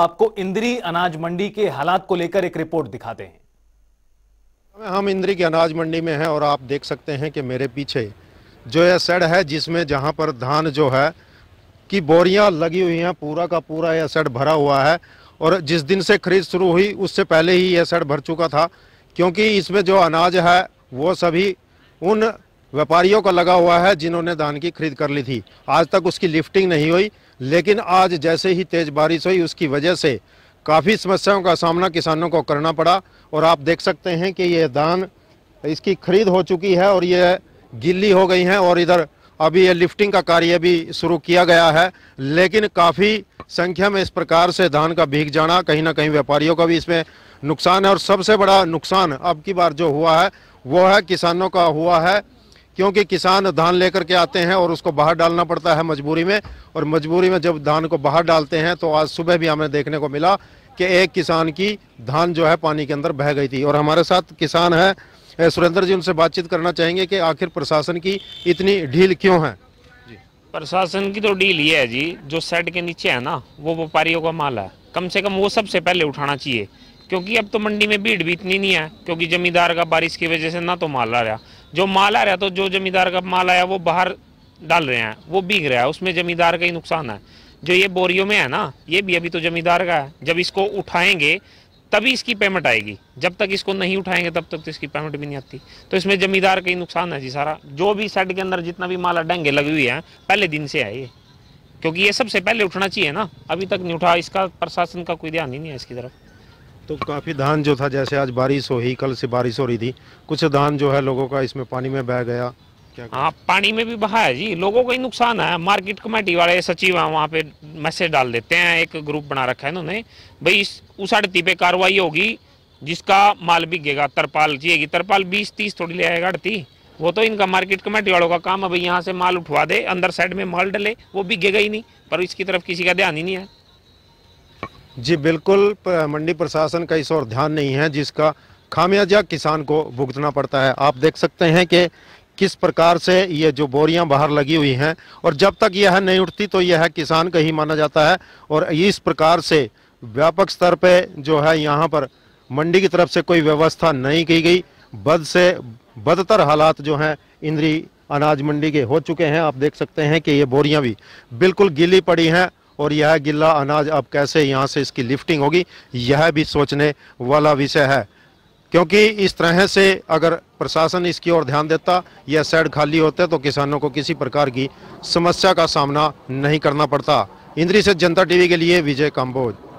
आपको इंद्री अनाज मंडी के हालात को लेकर एक रिपोर्ट दिखाते हैं हम इंद्री की अनाज मंडी में हैं और आप देख सकते हैं कि मेरे पीछे जो यह सेड है जिसमें जहां पर धान जो है की बोरियां लगी हुई हैं पूरा का पूरा यह सेड भरा हुआ है और जिस दिन से खरीद शुरू हुई उससे पहले ही यह सेड भर चुका था क्योंकि इसमें जो अनाज है वो सभी उन व्यापारियों का लगा हुआ है जिन्होंने धान की खरीद कर ली थी आज तक उसकी लिफ्टिंग नहीं हुई लेकिन आज जैसे ही तेज़ बारिश हुई उसकी वजह से काफ़ी समस्याओं का सामना किसानों को करना पड़ा और आप देख सकते हैं कि ये धान इसकी खरीद हो चुकी है और ये गिल्ली हो गई हैं और इधर अभी ये लिफ्टिंग का कार्य भी शुरू किया गया है लेकिन काफ़ी संख्या में इस प्रकार से धान का भीग जाना कहीं ना कहीं व्यापारियों का भी इसमें नुकसान है और सबसे बड़ा नुकसान अब की बार जो हुआ है वो है किसानों का हुआ है क्योंकि किसान धान लेकर के आते हैं और उसको बाहर डालना पड़ता है मजबूरी में और मजबूरी में जब धान को बाहर डालते हैं तो आज सुबह भी हमें देखने को मिला कि एक किसान की धान जो है पानी के अंदर बह गई थी और हमारे साथ किसान है सुरेंद्र जी उनसे बातचीत करना चाहेंगे कि आखिर प्रशासन की इतनी ढील क्यों है प्रशासन की तो डील ये है जी जो सेट के नीचे है ना वो व्यापारियों का माल है कम से कम वो सबसे पहले उठाना चाहिए क्योंकि अब तो मंडी में भीड़ भी इतनी नहीं है क्योंकि जमींदार का बारिश की वजह से ना तो माल आ रहा जो माल आ रहा है तो जो जमींदार का माल आया वो बाहर डाल रहे हैं वो बिक रहा है उसमें जमींदार का ही नुकसान है जो ये बोरियों में है ना ये भी अभी तो जमींदार का है जब इसको उठाएंगे तभी इसकी पेमेंट आएगी जब तक इसको नहीं उठाएंगे तब तक तो इसकी पेमेंट भी नहीं आती तो इसमें जमींदार का ही नुकसान है जी सारा जो भी सेट के अंदर जितना भी माला डेंगे लगी हुई है पहले दिन से है ये क्योंकि ये सबसे पहले उठना चाहिए ना अभी तक नहीं उठा इसका प्रशासन का कोई ध्यान ही नहीं है इसकी तरफ तो काफ़ी धान जो था जैसे आज बारिश हो ही कल से बारिश हो रही थी कुछ धान जो है लोगों का इसमें पानी में बह गया हाँ पानी में भी बहा है जी लोगों को ही नुकसान है मार्केट कमेटी वाले सचिव हैं वहाँ पे मैसेज डाल देते हैं एक ग्रुप बना रखा है इन्होंने भाई इस आड़ती पे कार्रवाई होगी जिसका माल बिकेगा तरपाल जिएगी तरपाल बीस तीस थोड़ी ले आएगा आड़ती वो तो इनका मार्केट कमेटी वालों का काम है भाई यहाँ से माल उठवा दे अंदर साइड में माल डले वो बिकेगा ही नहीं पर इसकी तरफ किसी का ध्यान ही नहीं है जी बिल्कुल मंडी प्रशासन का इस ओर ध्यान नहीं है जिसका खामियाजा किसान को भुगतना पड़ता है आप देख सकते हैं कि किस प्रकार से ये जो बोरियां बाहर लगी हुई हैं और जब तक यह नहीं उठती तो यह किसान का ही माना जाता है और इस प्रकार से व्यापक स्तर पे जो है यहाँ पर मंडी की तरफ से कोई व्यवस्था नहीं की गई बद से बदतर हालात जो हैं इंद्री अनाज मंडी के हो चुके हैं आप देख सकते हैं कि ये बोरियां भी बिल्कुल गीली पड़ी हैं और यह गिला अनाज अब कैसे यहाँ से इसकी लिफ्टिंग होगी यह भी सोचने वाला विषय है क्योंकि इस तरह से अगर प्रशासन इसकी ओर ध्यान देता यह सैड खाली होते तो किसानों को किसी प्रकार की समस्या का सामना नहीं करना पड़ता इंद्री से जनता टीवी के लिए विजय काम्बोज